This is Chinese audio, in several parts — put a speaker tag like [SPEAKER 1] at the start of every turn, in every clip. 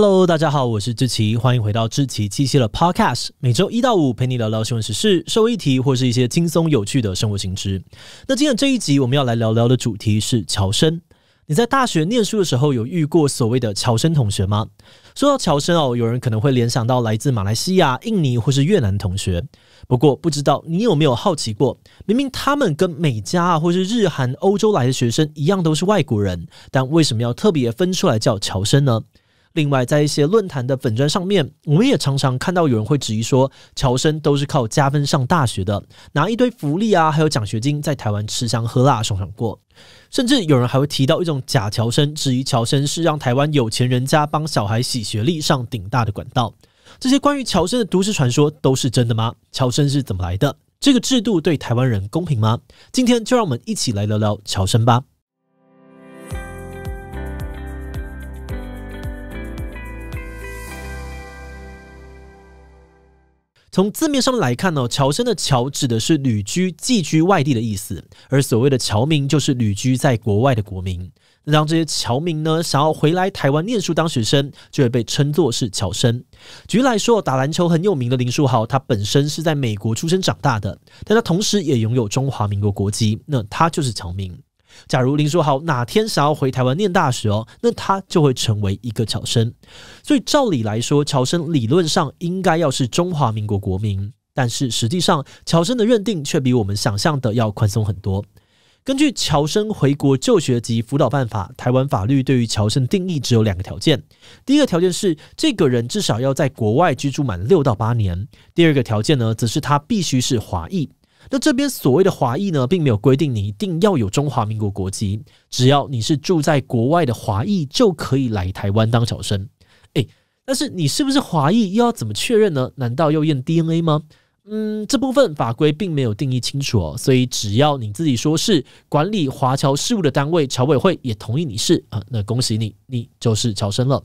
[SPEAKER 1] Hello，大家好，我是志奇，欢迎回到志奇七夕的 Podcast。每周一到五陪你聊聊新闻时事、社会议题，或是一些轻松有趣的生活形知。那今天这一集我们要来聊聊的主题是乔生。你在大学念书的时候有遇过所谓的乔生同学吗？说到乔生哦，有人可能会联想到来自马来西亚、印尼或是越南同学。不过不知道你有没有好奇过，明明他们跟美加啊或是日韩、欧洲来的学生一样都是外国人，但为什么要特别分出来叫乔生呢？另外，在一些论坛的粉砖上面，我们也常常看到有人会质疑说，乔生都是靠加分上大学的，拿一堆福利啊，还有奖学金，在台湾吃香喝辣，爽爽过。甚至有人还会提到一种假乔生，质疑乔生是让台湾有钱人家帮小孩洗学历、上顶大的管道。这些关于乔生的都市传说都是真的吗？乔生是怎么来的？这个制度对台湾人公平吗？今天就让我们一起来聊聊乔生吧。从字面上来看呢，侨生的“侨”指的是旅居、寄居外地的意思，而所谓的侨民就是旅居在国外的国民。那当这些侨民呢想要回来台湾念书当学生，就会被称作是侨生。举例来说，打篮球很有名的林书豪，他本身是在美国出生长大的，但他同时也拥有中华民国国籍，那他就是侨民。假如林书豪哪天想要回台湾念大学哦，那他就会成为一个侨生。所以照理来说，侨生理论上应该要是中华民国国民，但是实际上侨生的认定却比我们想象的要宽松很多。根据《侨生回国就学及辅导办法》，台湾法律对于侨生的定义只有两个条件：第一个条件是这个人至少要在国外居住满六到八年；第二个条件呢，则是他必须是华裔。那这边所谓的华裔呢，并没有规定你一定要有中华民国国籍，只要你是住在国外的华裔，就可以来台湾当小生。诶，但是你是不是华裔，又要怎么确认呢？难道要验 DNA 吗？嗯，这部分法规并没有定义清楚哦，所以只要你自己说是管理华侨事务的单位，侨委会也同意你是啊，那恭喜你，你就是侨生了。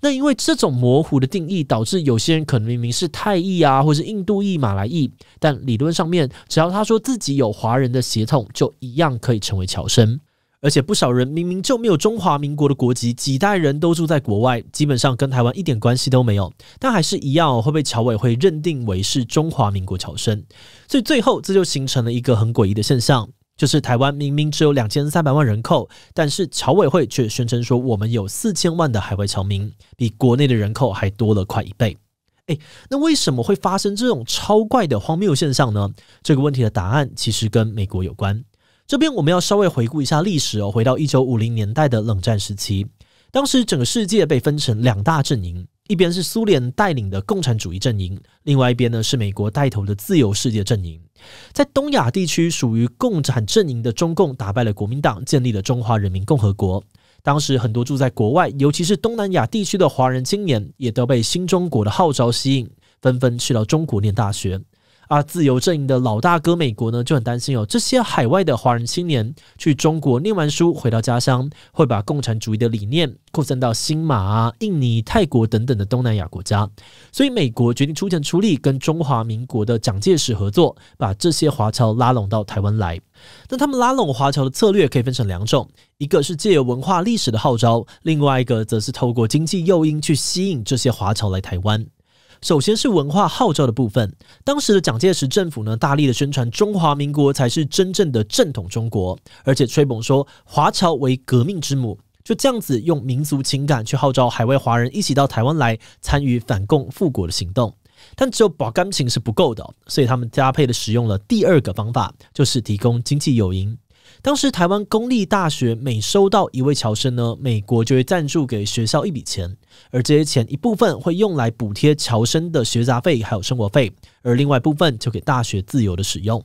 [SPEAKER 1] 那因为这种模糊的定义，导致有些人可能明明是泰裔啊，或是印度裔、马来裔，但理论上面只要他说自己有华人的血统，就一样可以成为侨生。而且不少人明明就没有中华民国的国籍，几代人都住在国外，基本上跟台湾一点关系都没有，但还是一样会被侨委会认定为是中华民国侨生。所以最后这就形成了一个很诡异的现象，就是台湾明明只有两千三百万人口，但是侨委会却宣称说我们有四千万的海外侨民，比国内的人口还多了快一倍。哎，那为什么会发生这种超怪的荒谬现象呢？这个问题的答案其实跟美国有关。这边我们要稍微回顾一下历史哦，回到一九五零年代的冷战时期，当时整个世界被分成两大阵营，一边是苏联带领的共产主义阵营，另外一边呢是美国带头的自由世界阵营。在东亚地区，属于共产阵营的中共打败了国民党，建立了中华人民共和国。当时很多住在国外，尤其是东南亚地区的华人青年，也都被新中国的号召吸引，纷纷去到中国念大学。啊，自由阵营的老大哥美国呢就很担心哦，这些海外的华人青年去中国念完书回到家乡，会把共产主义的理念扩散到新马、印尼、泰国等等的东南亚国家。所以，美国决定出钱出力，跟中华民国的蒋介石合作，把这些华侨拉拢到台湾来。那他们拉拢华侨的策略可以分成两种，一个是借由文化历史的号召，另外一个则是透过经济诱因去吸引这些华侨来台湾。首先是文化号召的部分，当时的蒋介石政府呢，大力的宣传中华民国才是真正的正统中国，而且吹捧说华侨为革命之母，就这样子用民族情感去号召海外华人一起到台湾来参与反共复国的行动。但只有保感情是不够的，所以他们搭配的使用了第二个方法，就是提供经济诱因。当时，台湾公立大学每收到一位侨生呢，美国就会赞助给学校一笔钱，而这些钱一部分会用来补贴侨生的学杂费还有生活费，而另外部分就给大学自由的使用。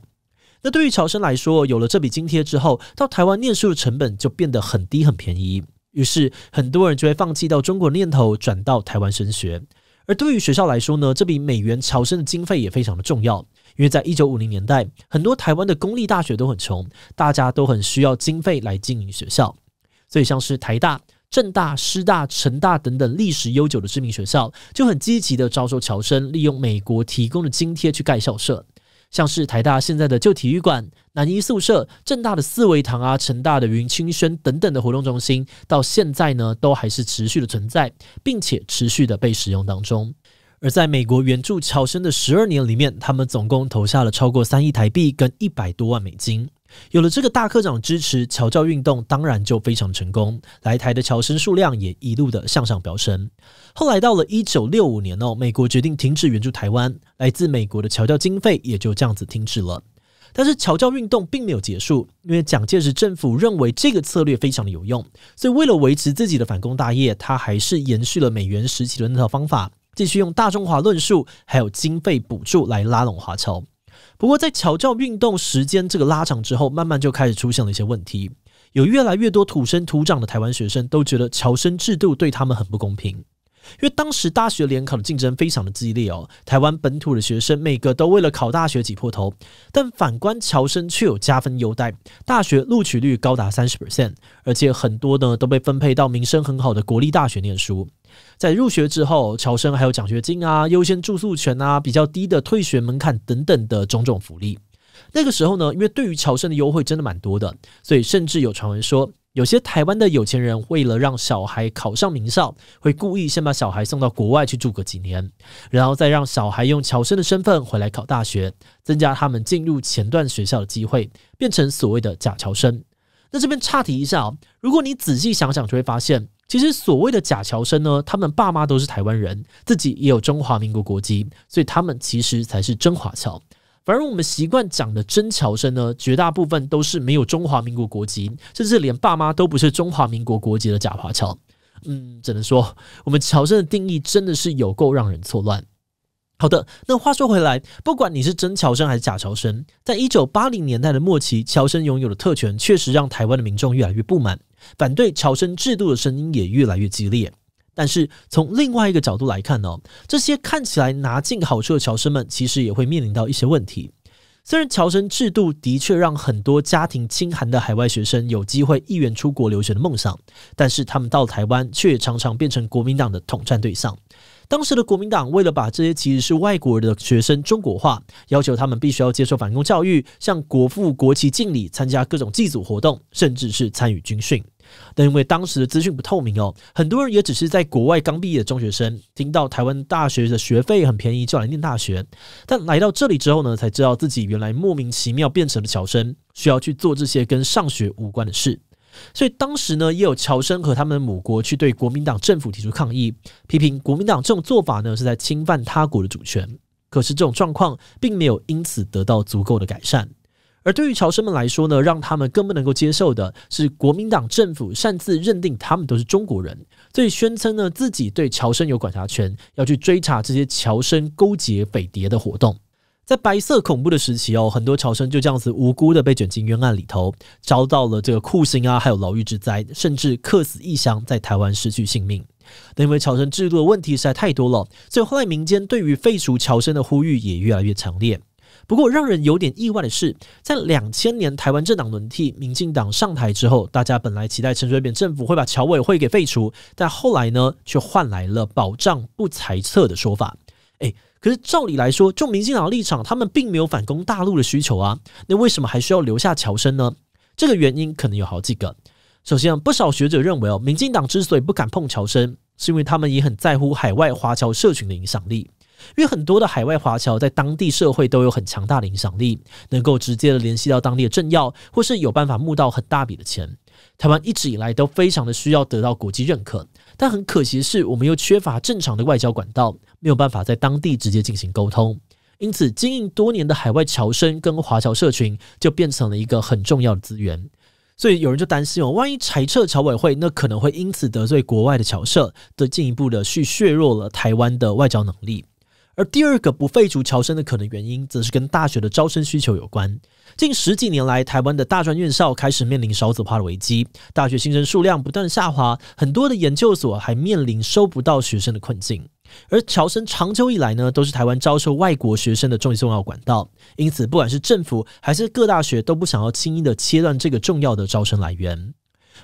[SPEAKER 1] 那对于侨生来说，有了这笔津贴之后，到台湾念书的成本就变得很低很便宜，于是很多人就会放弃到中国念头，转到台湾升学。而对于学校来说呢，这笔美元侨生的经费也非常的重要。因为在一九五零年代，很多台湾的公立大学都很穷，大家都很需要经费来经营学校，所以像是台大、政大、师大、成大等等历史悠久的知名学校，就很积极的招收侨生，利用美国提供的津贴去盖校舍。像是台大现在的旧体育馆、南一宿舍、政大的四维堂啊、成大的云清轩等等的活动中心，到现在呢都还是持续的存在，并且持续的被使用当中。而在美国援助乔生的十二年里面，他们总共投下了超过三亿台币跟一百多万美金。有了这个大科长支持，乔教运动当然就非常成功。来台的乔生数量也一路的向上飙升。后来到了一九六五年哦，美国决定停止援助台湾，来自美国的乔教经费也就这样子停止了。但是乔教运动并没有结束，因为蒋介石政府认为这个策略非常的有用，所以为了维持自己的反攻大业，他还是延续了美元时期的那套方法。继续用大中华论述，还有经费补助来拉拢华侨。不过，在侨教运动时间这个拉长之后，慢慢就开始出现了一些问题。有越来越多土生土长的台湾学生都觉得侨生制度对他们很不公平，因为当时大学联考的竞争非常的激烈哦。台湾本土的学生每个都为了考大学挤破头，但反观侨生却有加分优待，大学录取率高达三十 percent，而且很多呢都被分配到名声很好的国立大学念书。在入学之后，侨生还有奖学金啊、优先住宿权啊、比较低的退学门槛等等的种种福利。那个时候呢，因为对于侨生的优惠真的蛮多的，所以甚至有传闻说，有些台湾的有钱人为了让小孩考上名校，会故意先把小孩送到国外去住个几年，然后再让小孩用侨生的身份回来考大学，增加他们进入前段学校的机会，变成所谓的假侨生。那这边岔题一下，如果你仔细想想，就会发现。其实所谓的假侨生呢，他们爸妈都是台湾人，自己也有中华民国国籍，所以他们其实才是真华侨。反而我们习惯讲的真侨生呢，绝大部分都是没有中华民国国籍，甚至连爸妈都不是中华民国国籍的假华侨。嗯，只能说我们侨生的定义真的是有够让人错乱。好的，那话说回来，不管你是真侨生还是假侨生，在一九八零年代的末期，侨生拥有的特权确实让台湾的民众越来越不满，反对侨生制度的声音也越来越激烈。但是从另外一个角度来看呢，这些看起来拿进好处的侨生们，其实也会面临到一些问题。虽然侨生制度的确让很多家庭清寒的海外学生有机会一愿出国留学的梦想，但是他们到台湾却常常变成国民党的统战对象。当时的国民党为了把这些其实是外国人的学生中国化，要求他们必须要接受反共教育，向国父国旗敬礼，参加各种祭祖活动，甚至是参与军训。但因为当时的资讯不透明哦，很多人也只是在国外刚毕业的中学生，听到台湾大学的学费很便宜，就来念大学。但来到这里之后呢，才知道自己原来莫名其妙变成了侨生，需要去做这些跟上学无关的事。所以当时呢，也有侨生和他们母国去对国民党政府提出抗议，批评国民党这种做法呢是在侵犯他国的主权。可是这种状况并没有因此得到足够的改善。而对于侨生们来说呢，让他们更不能够接受的是，国民党政府擅自认定他们都是中国人，所以宣称呢自己对侨生有管辖权，要去追查这些侨生勾结匪谍的活动。在白色恐怖的时期哦，很多侨生就这样子无辜的被卷进冤案里头，遭到了这个酷刑啊，还有牢狱之灾，甚至客死异乡，在台湾失去性命。因为侨生制度的问题实在太多了，所以后来民间对于废除侨生的呼吁也越来越强烈。不过让人有点意外的是，在两千年台湾政党轮替，民进党上台之后，大家本来期待陈水扁政府会把侨委会给废除，但后来呢，却换来了保障不裁撤的说法。哎。可是照理来说，就民进党立场，他们并没有反攻大陆的需求啊，那为什么还需要留下乔生呢？这个原因可能有好几个。首先啊，不少学者认为哦，民进党之所以不敢碰乔生，是因为他们也很在乎海外华侨社群的影响力，因为很多的海外华侨在当地社会都有很强大的影响力，能够直接的联系到当地的政要，或是有办法募到很大笔的钱。台湾一直以来都非常的需要得到国际认可。但很可惜的是，我们又缺乏正常的外交管道，没有办法在当地直接进行沟通。因此，经营多年的海外侨生跟华侨社群就变成了一个很重要的资源。所以有人就担心哦，万一裁撤侨委会，那可能会因此得罪国外的侨社，的进一步的去削弱了台湾的外交能力。而第二个不废除侨生的可能原因，则是跟大学的招生需求有关。近十几年来，台湾的大专院校开始面临少子化的危机，大学新生数量不断下滑，很多的研究所还面临收不到学生的困境。而侨生长久以来呢，都是台湾招收外国学生的重要重要管道，因此不管是政府还是各大学都不想要轻易的切断这个重要的招生来源。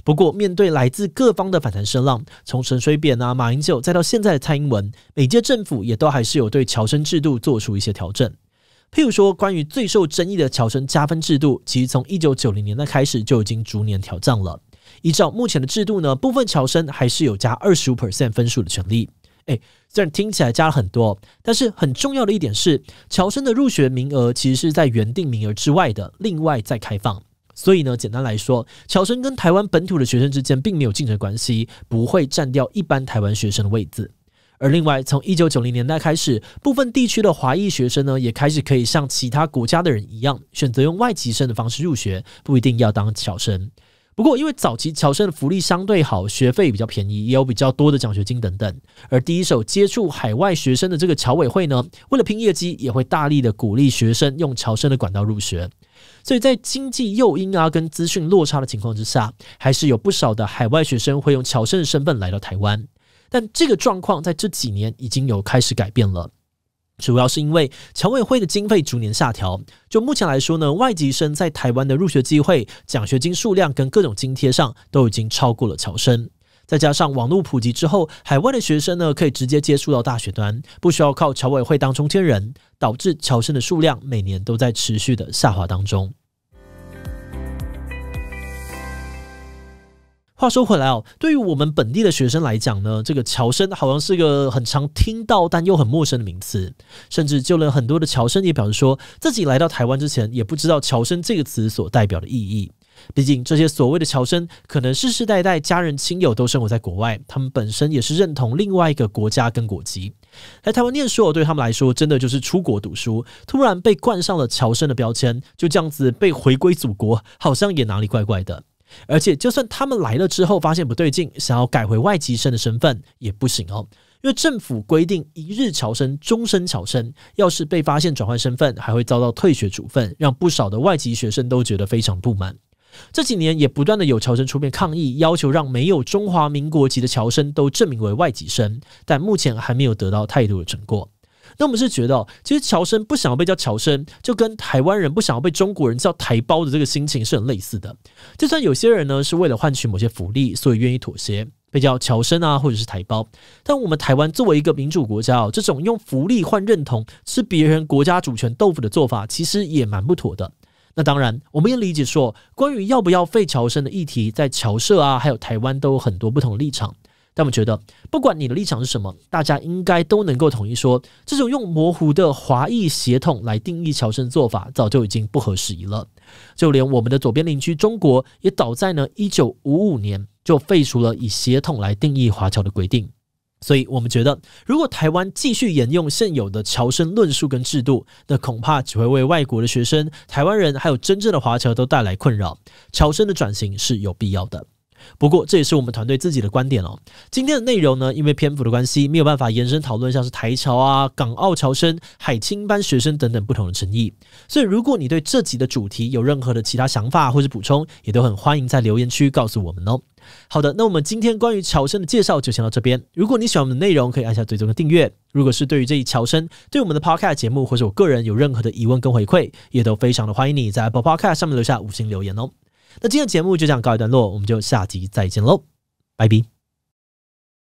[SPEAKER 1] 不过，面对来自各方的反弹声浪，从陈水扁啊、马英九，再到现在的蔡英文，每届政府也都还是有对侨生制度做出一些调整。譬如说，关于最受争议的侨生加分制度，其实从一九九零年代开始就已经逐年调降了。依照目前的制度呢，部分侨生还是有加二十五 percent 分数的权利。哎，虽然听起来加了很多，但是很重要的一点是，侨生的入学名额其实是在原定名额之外的，另外再开放。所以呢，简单来说，侨生跟台湾本土的学生之间并没有竞争关系，不会占掉一般台湾学生的位置。而另外，从一九九零年代开始，部分地区的华裔学生呢，也开始可以像其他国家的人一样，选择用外籍生的方式入学，不一定要当侨生。不过，因为早期侨生的福利相对好，学费比较便宜，也有比较多的奖学金等等。而第一手接触海外学生的这个侨委会呢，为了拼业绩，也会大力的鼓励学生用侨生的管道入学。所以在经济诱因啊跟资讯落差的情况之下，还是有不少的海外学生会用侨生的身份来到台湾，但这个状况在这几年已经有开始改变了，主要是因为侨委会的经费逐年下调，就目前来说呢，外籍生在台湾的入学机会、奖学金数量跟各种津贴上都已经超过了侨生。再加上网络普及之后，海外的学生呢可以直接接触到大学端，不需要靠侨委会当中间人，导致侨生的数量每年都在持续的下滑当中。话说回来哦，对于我们本地的学生来讲呢，这个侨生好像是个很常听到但又很陌生的名词，甚至就连很多的侨生也表示说自己来到台湾之前也不知道“侨生”这个词所代表的意义。毕竟，这些所谓的侨生，可能世世代代家人亲友都生活在国外，他们本身也是认同另外一个国家跟国籍。来台湾念书对他们来说，真的就是出国读书。突然被冠上了侨生的标签，就这样子被回归祖国，好像也哪里怪怪的。而且，就算他们来了之后发现不对劲，想要改回外籍生的身份也不行哦，因为政府规定一日侨生，终身侨生。要是被发现转换身份，还会遭到退学处分，让不少的外籍学生都觉得非常不满。这几年也不断的有侨生出面抗议，要求让没有中华民国籍的侨生都证明为外籍生，但目前还没有得到太多的成果。那我们是觉得，其实侨生不想要被叫侨生，就跟台湾人不想要被中国人叫台胞的这个心情是很类似的。就算有些人呢是为了换取某些福利，所以愿意妥协，被叫侨生啊或者是台胞，但我们台湾作为一个民主国家，哦，这种用福利换认同、吃别人国家主权豆腐的做法，其实也蛮不妥的。那当然，我们也理解说，关于要不要废侨生的议题，在侨社啊，还有台湾都有很多不同的立场。但我们觉得，不管你的立场是什么，大家应该都能够统一说，这种用模糊的华裔协统来定义侨生的做法，早就已经不合时宜了。就连我们的左边邻居中国，也早在呢一九五五年就废除了以协统来定义华侨的规定。所以我们觉得，如果台湾继续沿用现有的侨生论述跟制度，那恐怕只会为外国的学生、台湾人还有真正的华侨都带来困扰。侨生的转型是有必要的。不过，这也是我们团队自己的观点哦。今天的内容呢，因为篇幅的关系，没有办法延伸讨论像是台侨啊、港澳侨生、海青班学生等等不同的诚意。所以，如果你对这集的主题有任何的其他想法或者补充，也都很欢迎在留言区告诉我们哦。好的，那我们今天关于侨生的介绍就先到这边。如果你喜欢我们的内容，可以按下最终的订阅。如果是对于这一侨生、对我们的 podcast 节目或者我个人有任何的疑问跟回馈，也都非常的欢迎你在 podcast 上面留下五星留言哦。那今天的节目就这样告一段落，我们就下集再见喽，拜拜。